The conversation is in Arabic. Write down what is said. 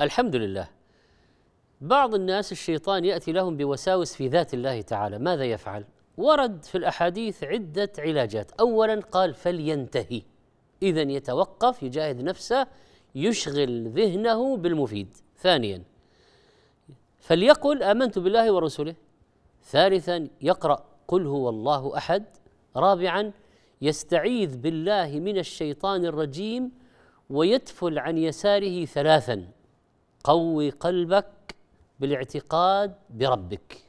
الحمد لله بعض الناس الشيطان ياتي لهم بوساوس في ذات الله تعالى ماذا يفعل ورد في الاحاديث عده علاجات اولا قال فلينتهي اذا يتوقف يجاهد نفسه يشغل ذهنه بالمفيد ثانيا فليقل امنت بالله ورسله ثالثا يقرا قل هو الله احد رابعا يستعيذ بالله من الشيطان الرجيم ويتفل عن يساره ثلاثا قوي قلبك بالاعتقاد بربك